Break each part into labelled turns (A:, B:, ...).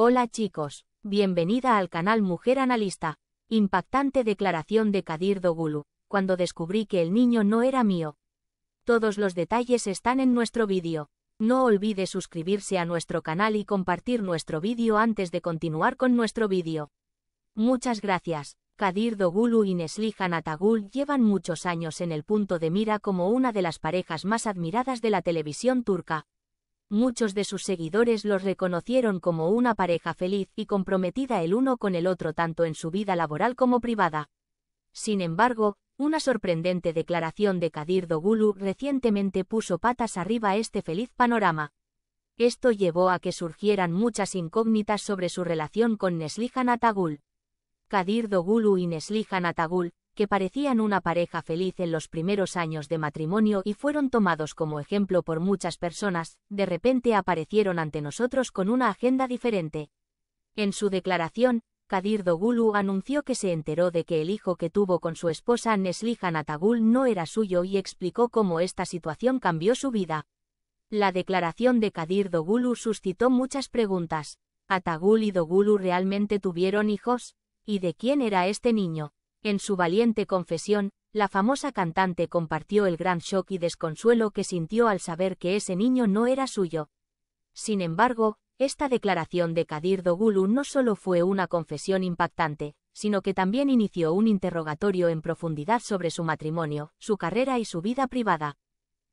A: Hola chicos, bienvenida al canal Mujer Analista. Impactante declaración de Kadir Dogulu, cuando descubrí que el niño no era mío. Todos los detalles están en nuestro vídeo. No olvide suscribirse a nuestro canal y compartir nuestro vídeo antes de continuar con nuestro vídeo. Muchas gracias. Kadir Dogulu y Neslihan Atagul llevan muchos años en el punto de mira como una de las parejas más admiradas de la televisión turca muchos de sus seguidores los reconocieron como una pareja feliz y comprometida el uno con el otro tanto en su vida laboral como privada. Sin embargo, una sorprendente declaración de Kadir Dogulu recientemente puso patas arriba a este feliz panorama. Esto llevó a que surgieran muchas incógnitas sobre su relación con Neslihan Atagul. Kadir Dogulu y Neslihan Atagul, que parecían una pareja feliz en los primeros años de matrimonio y fueron tomados como ejemplo por muchas personas, de repente aparecieron ante nosotros con una agenda diferente. En su declaración, Kadir Dogulu anunció que se enteró de que el hijo que tuvo con su esposa Neslihan Atagul no era suyo y explicó cómo esta situación cambió su vida. La declaración de Kadir Dogulu suscitó muchas preguntas. ¿Atagul y Dogulu realmente tuvieron hijos? ¿Y de quién era este niño? En su valiente confesión, la famosa cantante compartió el gran shock y desconsuelo que sintió al saber que ese niño no era suyo. Sin embargo, esta declaración de Kadir Dogulu no solo fue una confesión impactante, sino que también inició un interrogatorio en profundidad sobre su matrimonio, su carrera y su vida privada.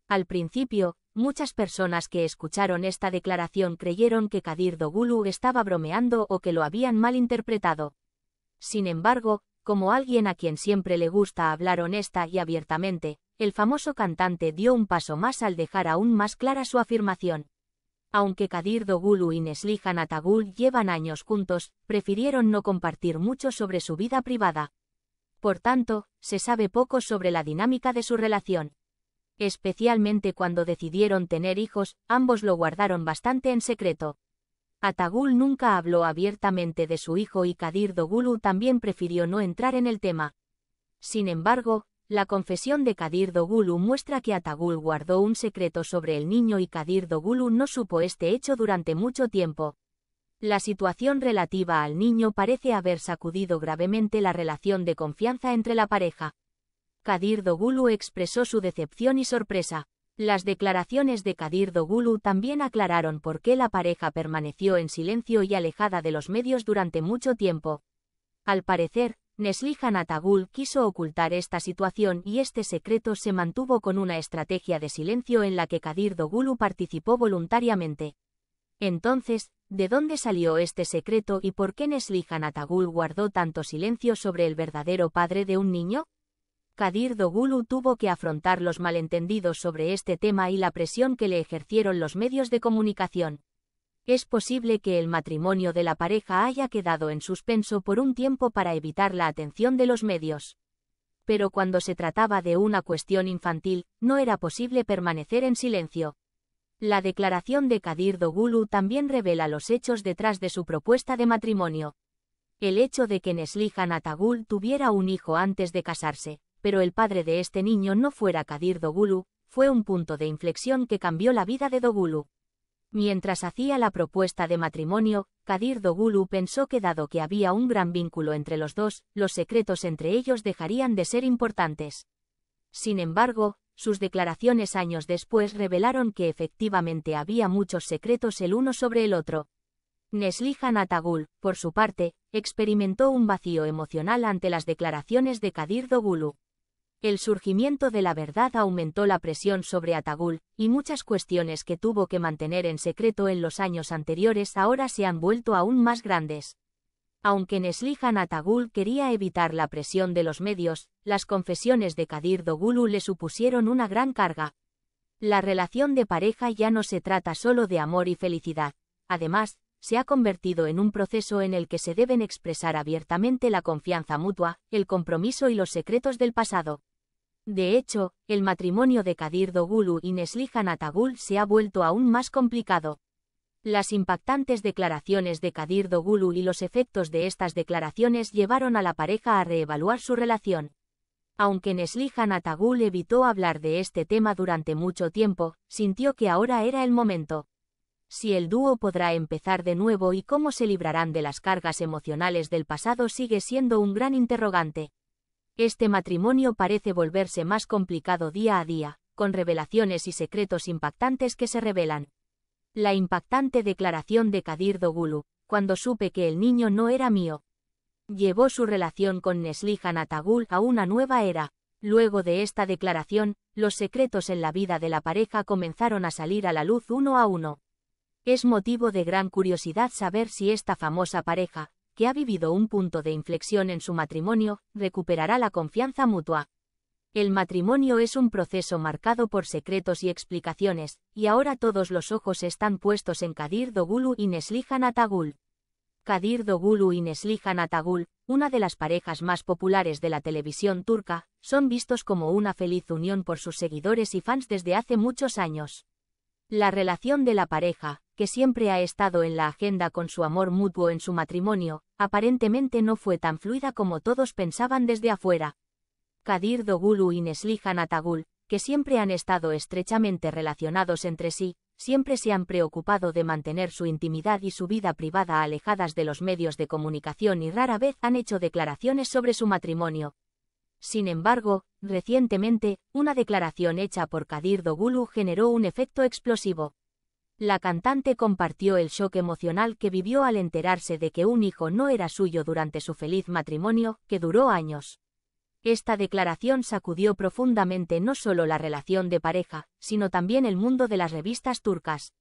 A: Al principio, muchas personas que escucharon esta declaración creyeron que Kadir Dogulu estaba bromeando o que lo habían malinterpretado. Sin embargo, como alguien a quien siempre le gusta hablar honesta y abiertamente, el famoso cantante dio un paso más al dejar aún más clara su afirmación. Aunque Kadir Dogulu y Neslihan Atagul llevan años juntos, prefirieron no compartir mucho sobre su vida privada. Por tanto, se sabe poco sobre la dinámica de su relación. Especialmente cuando decidieron tener hijos, ambos lo guardaron bastante en secreto. Atagul nunca habló abiertamente de su hijo y Kadir Dogulu también prefirió no entrar en el tema. Sin embargo, la confesión de Kadir Dogulu muestra que Atagul guardó un secreto sobre el niño y Kadir Dogulu no supo este hecho durante mucho tiempo. La situación relativa al niño parece haber sacudido gravemente la relación de confianza entre la pareja. Kadir Dogulu expresó su decepción y sorpresa. Las declaraciones de Kadir Dogulu también aclararon por qué la pareja permaneció en silencio y alejada de los medios durante mucho tiempo. Al parecer, Neslihan Atagul quiso ocultar esta situación y este secreto se mantuvo con una estrategia de silencio en la que Kadir Dogulu participó voluntariamente. Entonces, ¿de dónde salió este secreto y por qué Neslihan Atagul guardó tanto silencio sobre el verdadero padre de un niño? Kadir Dogulu tuvo que afrontar los malentendidos sobre este tema y la presión que le ejercieron los medios de comunicación. Es posible que el matrimonio de la pareja haya quedado en suspenso por un tiempo para evitar la atención de los medios. Pero cuando se trataba de una cuestión infantil, no era posible permanecer en silencio. La declaración de Kadir Dogulu también revela los hechos detrás de su propuesta de matrimonio. El hecho de que Neslihan Atagul tuviera un hijo antes de casarse, pero el padre de este niño no fuera Kadir Dogulu, fue un punto de inflexión que cambió la vida de Dogulu. Mientras hacía la propuesta de matrimonio, Kadir Dogulu pensó que dado que había un gran vínculo entre los dos, los secretos entre ellos dejarían de ser importantes. Sin embargo, sus declaraciones años después revelaron que efectivamente había muchos secretos el uno sobre el otro. Neslihan Atagul, por su parte, experimentó un vacío emocional ante las declaraciones de Kadir Dogulu. El surgimiento de la verdad aumentó la presión sobre Atagul, y muchas cuestiones que tuvo que mantener en secreto en los años anteriores ahora se han vuelto aún más grandes. Aunque Neslihan Atagul quería evitar la presión de los medios, las confesiones de Kadir Dogulu le supusieron una gran carga. La relación de pareja ya no se trata solo de amor y felicidad. Además, se ha convertido en un proceso en el que se deben expresar abiertamente la confianza mutua, el compromiso y los secretos del pasado. De hecho, el matrimonio de Kadir Dogulu y Neslihan Atagul se ha vuelto aún más complicado. Las impactantes declaraciones de Kadir Dogulu y los efectos de estas declaraciones llevaron a la pareja a reevaluar su relación. Aunque Neslihan Atagul evitó hablar de este tema durante mucho tiempo, sintió que ahora era el momento. Si el dúo podrá empezar de nuevo y cómo se librarán de las cargas emocionales del pasado sigue siendo un gran interrogante. Este matrimonio parece volverse más complicado día a día, con revelaciones y secretos impactantes que se revelan. La impactante declaración de Kadir Dogulu, cuando supe que el niño no era mío, llevó su relación con Neslihan Atagul a una nueva era. Luego de esta declaración, los secretos en la vida de la pareja comenzaron a salir a la luz uno a uno. Es motivo de gran curiosidad saber si esta famosa pareja, que ha vivido un punto de inflexión en su matrimonio, recuperará la confianza mutua. El matrimonio es un proceso marcado por secretos y explicaciones, y ahora todos los ojos están puestos en Kadir Dogulu y Neslihan Atagul. Kadir Dogulu y Neslihan Atagul, una de las parejas más populares de la televisión turca, son vistos como una feliz unión por sus seguidores y fans desde hace muchos años. La relación de la pareja, que siempre ha estado en la agenda con su amor mutuo en su matrimonio, aparentemente no fue tan fluida como todos pensaban desde afuera. Kadir Dogulu y Neslihan Atagul, que siempre han estado estrechamente relacionados entre sí, siempre se han preocupado de mantener su intimidad y su vida privada alejadas de los medios de comunicación y rara vez han hecho declaraciones sobre su matrimonio, sin embargo, recientemente, una declaración hecha por Kadir Dogulu generó un efecto explosivo. La cantante compartió el shock emocional que vivió al enterarse de que un hijo no era suyo durante su feliz matrimonio, que duró años. Esta declaración sacudió profundamente no solo la relación de pareja, sino también el mundo de las revistas turcas.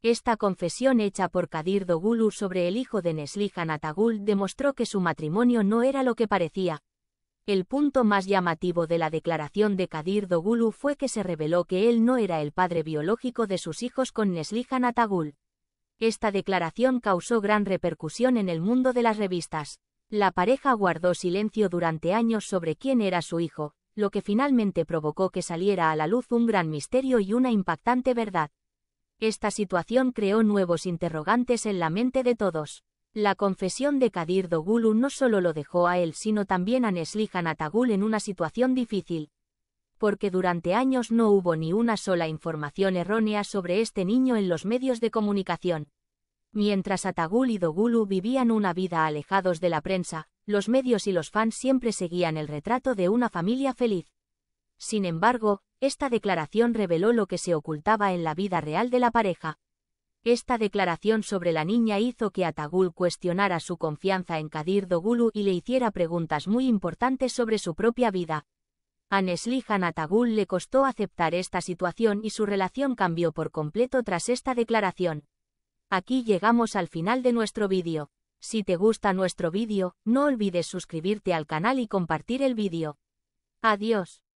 A: Esta confesión hecha por Kadir Dogulu sobre el hijo de Neslihan Atagul demostró que su matrimonio no era lo que parecía, el punto más llamativo de la declaración de Kadir Dogulu fue que se reveló que él no era el padre biológico de sus hijos con Neslihan Atagul. Esta declaración causó gran repercusión en el mundo de las revistas. La pareja guardó silencio durante años sobre quién era su hijo, lo que finalmente provocó que saliera a la luz un gran misterio y una impactante verdad. Esta situación creó nuevos interrogantes en la mente de todos. La confesión de Kadir Dogulu no solo lo dejó a él sino también a Neslihan Atagul en una situación difícil. Porque durante años no hubo ni una sola información errónea sobre este niño en los medios de comunicación. Mientras Atagul y Dogulu vivían una vida alejados de la prensa, los medios y los fans siempre seguían el retrato de una familia feliz. Sin embargo, esta declaración reveló lo que se ocultaba en la vida real de la pareja. Esta declaración sobre la niña hizo que Atagul cuestionara su confianza en Kadir Dogulu y le hiciera preguntas muy importantes sobre su propia vida. A Neslihan Atagul le costó aceptar esta situación y su relación cambió por completo tras esta declaración. Aquí llegamos al final de nuestro vídeo. Si te gusta nuestro vídeo, no olvides suscribirte al canal y compartir el vídeo. Adiós.